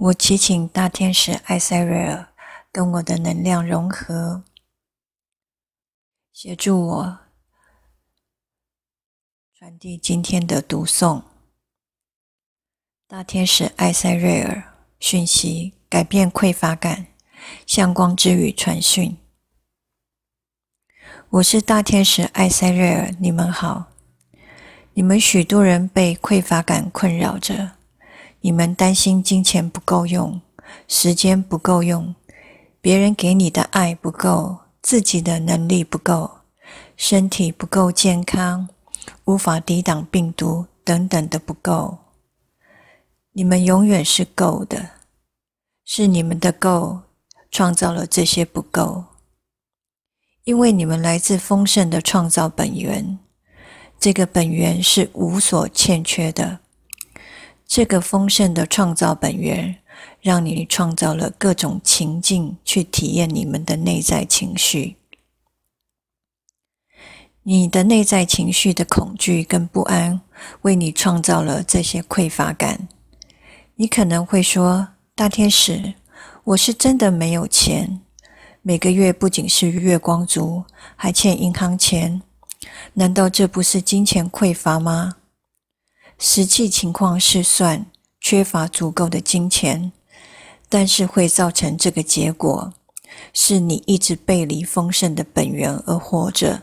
我祈请大天使艾塞瑞尔跟我的能量融合，协助我传递今天的读诵。大天使艾塞瑞尔讯息：改变匮乏感，向光之语传讯。我是大天使艾塞瑞尔，你们好。你们许多人被匮乏感困扰着。你们担心金钱不够用，时间不够用，别人给你的爱不够，自己的能力不够，身体不够健康，无法抵挡病毒等等的不够。你们永远是够的，是你们的够创造了这些不够，因为你们来自丰盛的创造本源，这个本源是无所欠缺的。这个丰盛的创造本源，让你创造了各种情境去体验你们的内在情绪。你的内在情绪的恐惧跟不安，为你创造了这些匮乏感。你可能会说：“大天使，我是真的没有钱，每个月不仅是月光族，还欠银行钱。难道这不是金钱匮乏吗？”实际情况是，算缺乏足够的金钱，但是会造成这个结果，是你一直背离丰盛的本源而活着。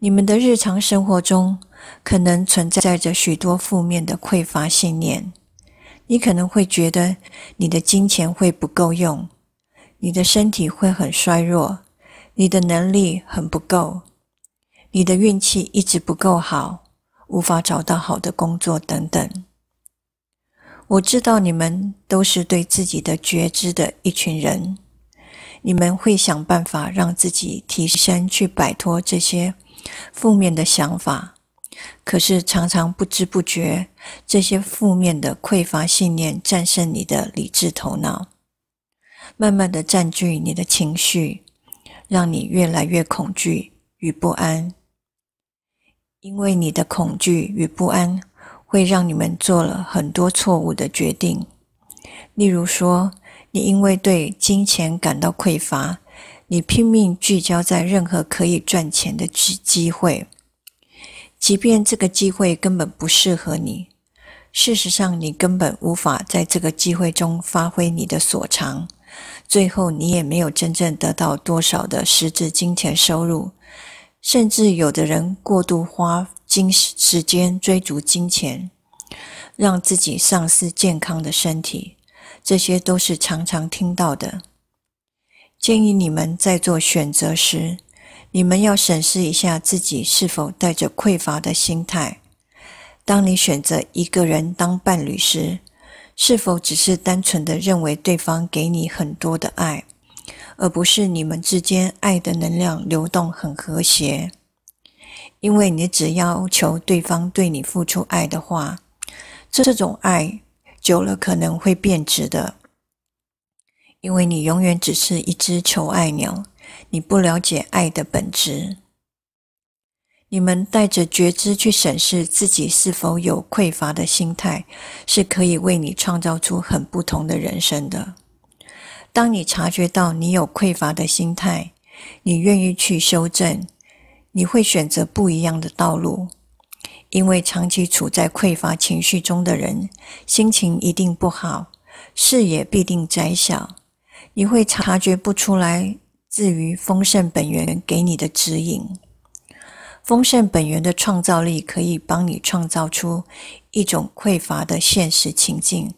你们的日常生活中，可能存在着许多负面的匮乏信念。你可能会觉得你的金钱会不够用，你的身体会很衰弱，你的能力很不够，你的运气一直不够好。无法找到好的工作等等。我知道你们都是对自己的觉知的一群人，你们会想办法让自己提升，去摆脱这些负面的想法。可是常常不知不觉，这些负面的匮乏信念战胜你的理智头脑，慢慢的占据你的情绪，让你越来越恐惧与不安。因为你的恐惧与不安，会让你们做了很多错误的决定。例如说，你因为对金钱感到匮乏，你拼命聚焦在任何可以赚钱的机机会，即便这个机会根本不适合你。事实上，你根本无法在这个机会中发挥你的所长，最后你也没有真正得到多少的实质金钱收入。甚至有的人过度花金时间追逐金钱，让自己丧失健康的身体，这些都是常常听到的。建议你们在做选择时，你们要审视一下自己是否带着匮乏的心态。当你选择一个人当伴侣时，是否只是单纯的认为对方给你很多的爱？而不是你们之间爱的能量流动很和谐，因为你只要求对方对你付出爱的话，这种爱久了可能会变质的。因为你永远只是一只求爱鸟，你不了解爱的本质。你们带着觉知去审视自己是否有匮乏的心态，是可以为你创造出很不同的人生的。当你察觉到你有匮乏的心态，你愿意去修正，你会选择不一样的道路。因为长期处在匮乏情绪中的人，心情一定不好，视野必定窄小，你会察觉不出来自于丰盛本源给你的指引。丰盛本源的创造力可以帮你创造出一种匮乏的现实情境。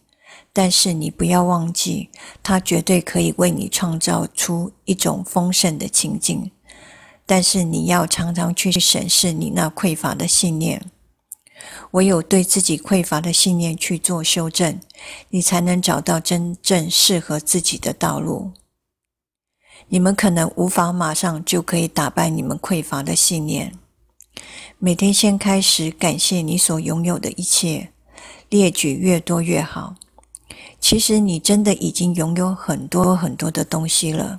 但是你不要忘记，它绝对可以为你创造出一种丰盛的情境。但是你要常常去审视你那匮乏的信念，唯有对自己匮乏的信念去做修正，你才能找到真正适合自己的道路。你们可能无法马上就可以打败你们匮乏的信念。每天先开始感谢你所拥有的一切，列举越多越好。其实你真的已经拥有很多很多的东西了，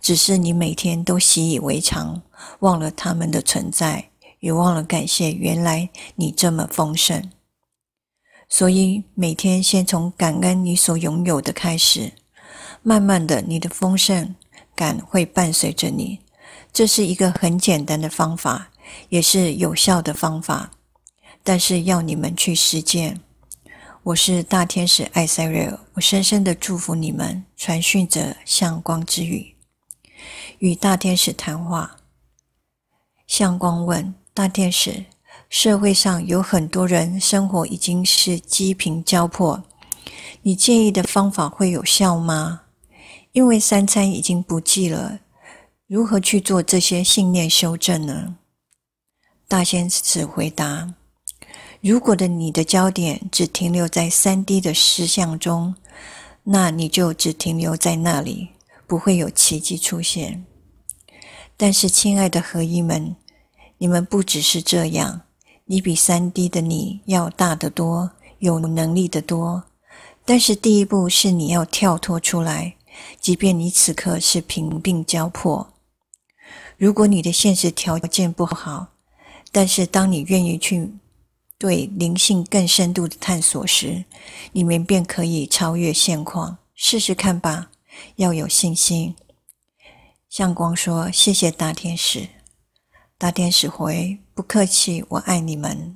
只是你每天都习以为常，忘了他们的存在，也忘了感谢原来你这么丰盛。所以每天先从感恩你所拥有的开始，慢慢的你的丰盛感会伴随着你。这是一个很简单的方法，也是有效的方法，但是要你们去实践。我是大天使艾塞瑞尔，我深深的祝福你们。传讯者向光之语，与大天使谈话。向光问大天使：社会上有很多人，生活已经是饥贫交迫，你建议的方法会有效吗？因为三餐已经不济了，如何去做这些信念修正呢？大仙使回答。如果的你的焦点只停留在三 D 的实相中，那你就只停留在那里，不会有奇迹出现。但是，亲爱的合一们，你们不只是这样，你比三 D 的你要大得多，有能力得多。但是，第一步是你要跳脱出来，即便你此刻是贫病交迫。如果你的现实条件不好，但是当你愿意去。对灵性更深度的探索时，你们便可以超越现况。试试看吧，要有信心。向光说：“谢谢大天使。”大天使回：“不客气，我爱你们。”